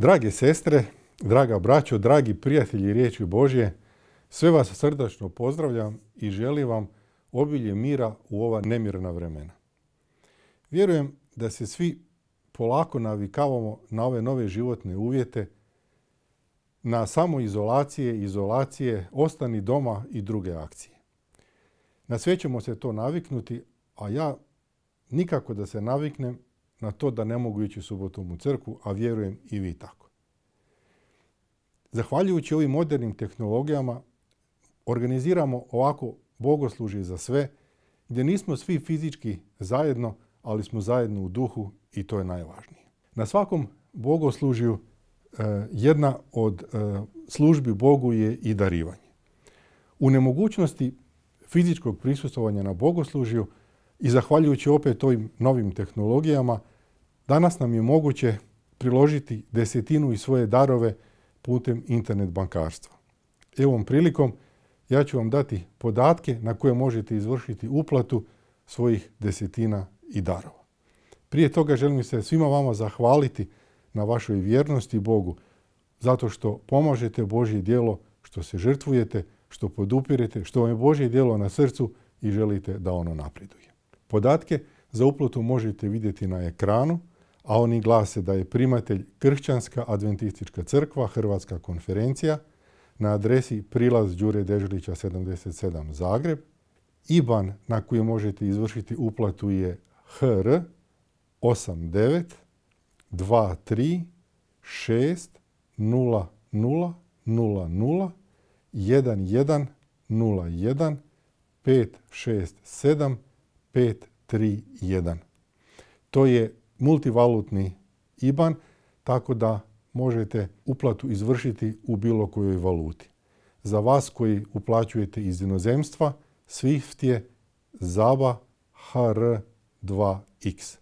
Drage sestre, draga braćo, dragi prijatelji Riječi Božje, sve vas srdačno pozdravljam i želim vam obilje mira u ova nemirna vremena. Vjerujem da se svi polako navikavamo na ove nove životne uvjete, na samoizolacije, izolacije, ostani doma i druge akcije. Na sve ćemo se to naviknuti, a ja nikako da se naviknem na to da ne mogu ići subotom u crkvu, a vjerujem i vi tako. Zahvaljujući ovim modernim tehnologijama organiziramo ovako bogoslužje za sve, gdje nismo svi fizički zajedno, ali smo zajedno u duhu i to je najvažnije. Na svakom bogoslužju e, jedna od e, službi Bogu je i darivanje. U nemogućnosti fizičkog prisustovanja na bogoslužju i zahvaljujući opet ovim novim tehnologijama Danas nam je moguće priložiti desetinu i svoje darove putem internet bankarstva. Ovom prilikom ja ću vam dati podatke na koje možete izvršiti uplatu svojih desetina i darova. Prije toga želim se svima vama zahvaliti na vašoj vjernosti Bogu zato što pomažete Božje djelo, što se žrtvujete, što podupirete, što vam je Božje djelo na srcu i želite da ono napreduje. Podatke za uplatu možete vidjeti na ekranu a oni glase da je primatelj Kršćanska adventistička crkva Hrvatska konferencija na adresi prilaz Đure Deželića 77 Zagreb. IBAN na koji možete izvršiti uplatu je HR 89 23 6 0 0 0 0 567 To je multivalutni IBAN, tako da možete uplatu izvršiti u bilo kojoj valuti. Za vas koji uplaćujete iz inozemstva, SWIFT je ZABA HR2X.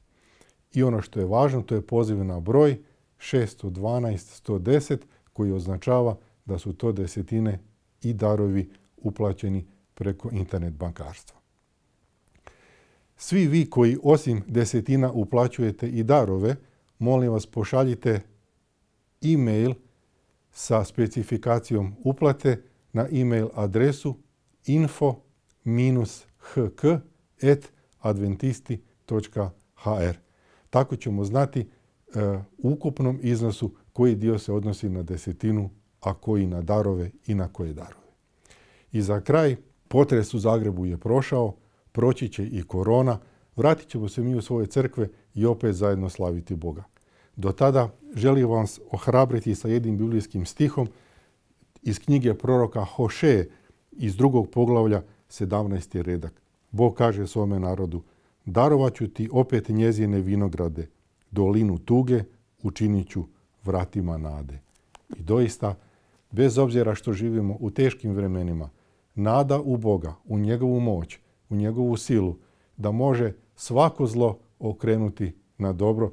I ono što je važno, to je poziv na broj 612.110, koji označava da su to desetine i darovi uplaćeni preko internet bankarstva. Svi vi koji osim desetina uplaćujete i darove, molim vas pošaljite e-mail sa specifikacijom uplate na e-mail adresu info-hk.adventisti.hr. Tako ćemo znati e, u ukupnom iznosu koji dio se odnosi na desetinu, a koji na darove i na koje darove. I za kraj, potres u Zagrebu je prošao, proći će i korona, vratit ćemo se mi u svoje crkve i opet zajedno slaviti Boga. Do tada želim vas ohrabriti sa jednim biblijskim stihom iz knjige proroka Hoše iz drugog poglavlja 17. redak. Bog kaže svome narodu, darovat ću ti opet njezine vinograde, dolinu tuge učinit ću vratima nade. I doista, bez obzira što živimo u teškim vremenima, nada u Boga, u njegovu moć, u njegovu silu da može svako zlo okrenuti na dobro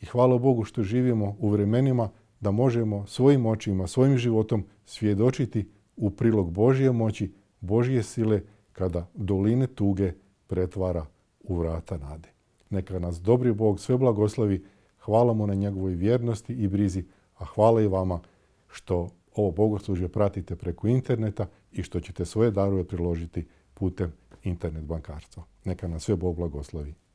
i hvala Bogu što živimo u vremenima da možemo svojim očima, svojim životom svjedočiti u prilog Božje moći, Božje sile kada doline tuge pretvara u vrata nade. Neka nas dobri Bog sve blagoslovi, hvala mu na njegovoj vjernosti i brizi, a hvala i vama što ovo bogoslužje pratite preko interneta i što ćete svoje darove priložiti putem internet bankarstva. Neka nas sve Bog blagoslovi.